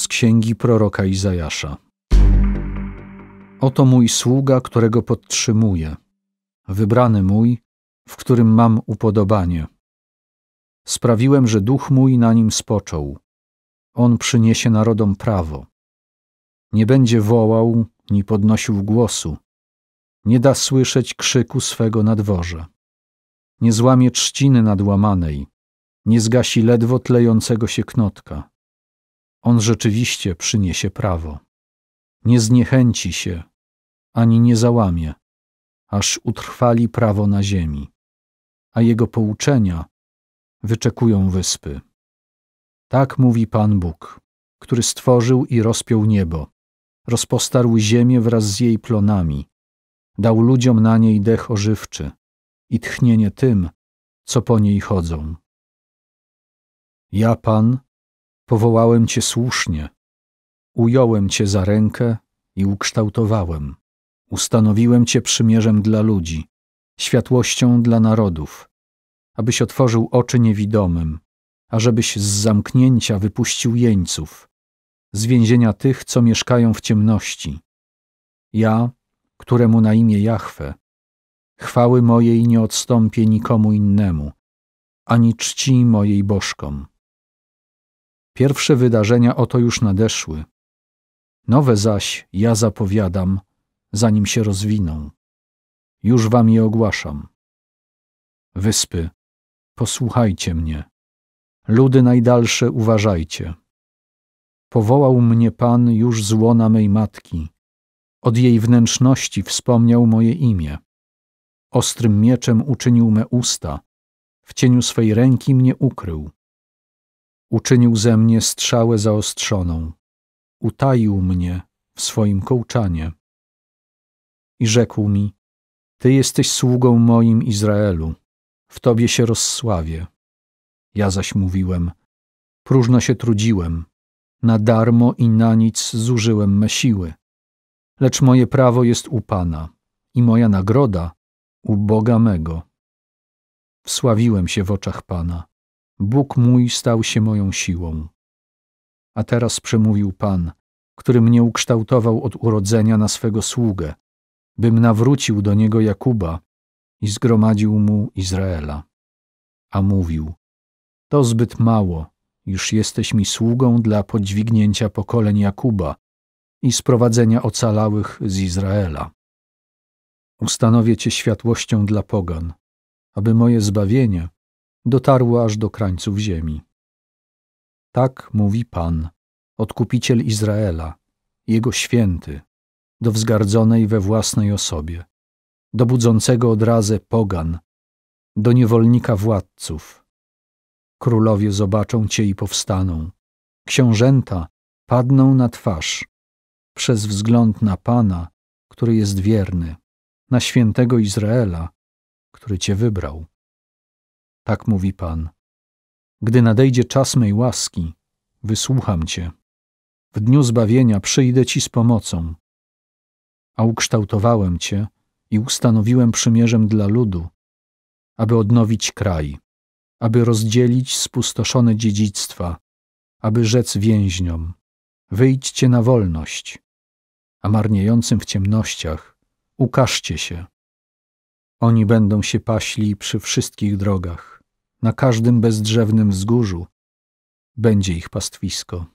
z księgi proroka Izajasza. Oto mój sługa, którego podtrzymuję, wybrany mój, w którym mam upodobanie. Sprawiłem, że duch mój na nim spoczął. On przyniesie narodom prawo. Nie będzie wołał, ni podnosił głosu. Nie da słyszeć krzyku swego na dworze. Nie złamie trzciny nadłamanej, nie zgasi ledwo tlejącego się knotka. On rzeczywiście przyniesie prawo. Nie zniechęci się, ani nie załamie, aż utrwali prawo na ziemi, a jego pouczenia wyczekują wyspy. Tak mówi Pan Bóg, który stworzył i rozpiął niebo, rozpostarł ziemię wraz z jej plonami, dał ludziom na niej dech ożywczy i tchnienie tym, co po niej chodzą. Ja, Pan, Powołałem Cię słusznie, ująłem Cię za rękę i ukształtowałem. Ustanowiłem Cię przymierzem dla ludzi, światłością dla narodów, abyś otworzył oczy niewidomym, ażebyś z zamknięcia wypuścił jeńców, z więzienia tych, co mieszkają w ciemności. Ja, któremu na imię Jahwe, chwały mojej nie odstąpię nikomu innemu, ani czci mojej bożkom. Pierwsze wydarzenia oto już nadeszły. Nowe zaś ja zapowiadam, zanim się rozwiną. Już wam je ogłaszam. Wyspy, posłuchajcie mnie. Ludy najdalsze uważajcie. Powołał mnie Pan już z łona mej matki. Od jej wnętrzności wspomniał moje imię. Ostrym mieczem uczynił me usta. W cieniu swej ręki mnie ukrył. Uczynił ze mnie strzałę zaostrzoną. Utaił mnie w swoim kołczanie. I rzekł mi, Ty jesteś sługą moim Izraelu, w Tobie się rozsławię. Ja zaś mówiłem, próżno się trudziłem, na darmo i na nic zużyłem me siły. Lecz moje prawo jest u Pana i moja nagroda u Boga mego. Wsławiłem się w oczach Pana Bóg mój stał się moją siłą. A teraz przemówił Pan, który mnie ukształtował od urodzenia na swego sługę, bym nawrócił do niego Jakuba i zgromadził mu Izraela. A mówił, to zbyt mało, już jesteś mi sługą dla podźwignięcia pokoleń Jakuba i sprowadzenia ocalałych z Izraela. Ustanowię Cię światłością dla pogan, aby moje zbawienie dotarły aż do krańców ziemi. Tak mówi Pan, odkupiciel Izraela, jego święty, do wzgardzonej we własnej osobie, do budzącego odrazę pogan, do niewolnika władców. Królowie zobaczą cię i powstaną, książęta padną na twarz przez wzgląd na Pana, który jest wierny, na świętego Izraela, który cię wybrał tak mówi Pan. Gdy nadejdzie czas mej łaski, wysłucham Cię. W dniu zbawienia przyjdę Ci z pomocą. A ukształtowałem Cię i ustanowiłem przymierzem dla ludu, aby odnowić kraj, aby rozdzielić spustoszone dziedzictwa, aby rzec więźniom, wyjdźcie na wolność, a marniejącym w ciemnościach ukażcie się. Oni będą się paśli przy wszystkich drogach na każdym bezdrzewnym wzgórzu będzie ich pastwisko.